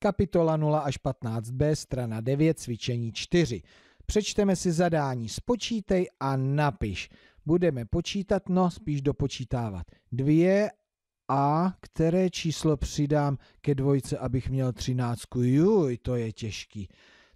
Kapitola 0 až 15b, strana 9, cvičení 4. Přečteme si zadání, spočítej a napiš. Budeme počítat, no spíš dopočítávat. Dvě a které číslo přidám ke dvojce, abych měl třináctku? Juj, to je těžký.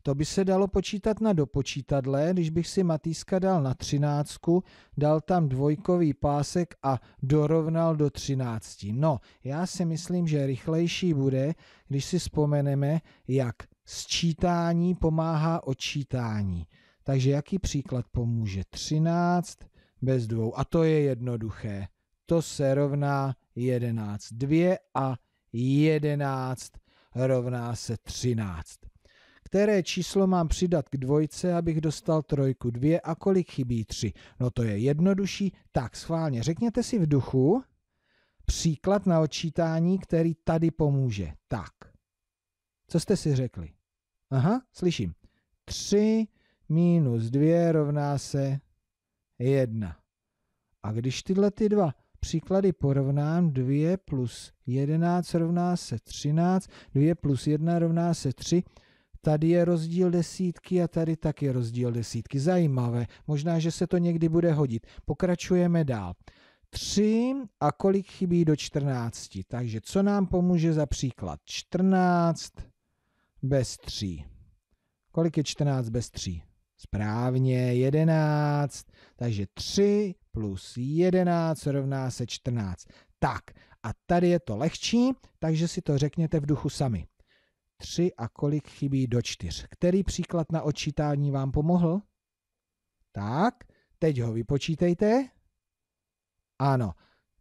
To by se dalo počítat na dopočítadle, když bych si Matýska dal na třináctku, dal tam dvojkový pásek a dorovnal do třinácti. No, já si myslím, že rychlejší bude, když si vzpomeneme, jak sčítání pomáhá odčítání. Takže jaký příklad pomůže? 13 bez dvou. A to je jednoduché. To se rovná 11. 2 a 11 rovná se 13. Které číslo mám přidat k dvojce, abych dostal trojku? Dvě a kolik chybí tři? No to je jednodušší. Tak schválně, řekněte si v duchu příklad na odčítání, který tady pomůže. Tak. Co jste si řekli? Aha, slyším. 3 minus 2 rovná se 1. A když tyhle ty dva příklady porovnám, 2 plus 11 rovná se 13, 2 plus 1 rovná se 3, Tady je rozdíl desítky a tady taky rozdíl desítky. Zajímavé. Možná, že se to někdy bude hodit. Pokračujeme dál. 3 a kolik chybí do 14. Takže co nám pomůže za příklad? 14 bez 3. Kolik je 14 bez 3? Správně, 11. Takže 3 plus 11 rovná se 14. Tak, a tady je to lehčí, takže si to řekněte v duchu sami. 3 a kolik chybí do 4. Který příklad na odčítání vám pomohl? Tak, teď ho vypočítejte. Ano,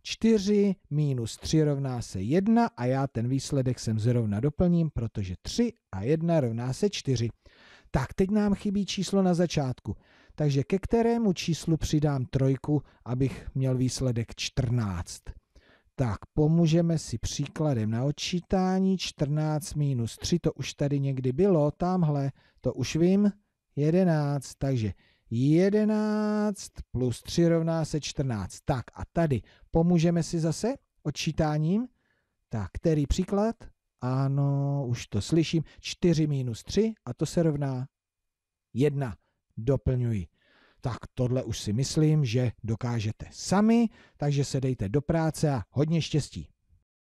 4 minus 3 rovná se 1 a já ten výsledek sem zrovna doplním, protože 3 a 1 rovná se 4. Tak, teď nám chybí číslo na začátku. Takže ke kterému číslu přidám trojku, abych měl výsledek 14? Tak pomůžeme si příkladem na odčítání 14 minus 3, to už tady někdy bylo, tamhle, to už vím, 11, takže 11 plus 3 rovná se 14. Tak a tady pomůžeme si zase odčítáním. Tak, který příklad? Ano, už to slyším. 4 minus 3 a to se rovná 1. Doplňuji tak tohle už si myslím, že dokážete sami, takže se dejte do práce a hodně štěstí.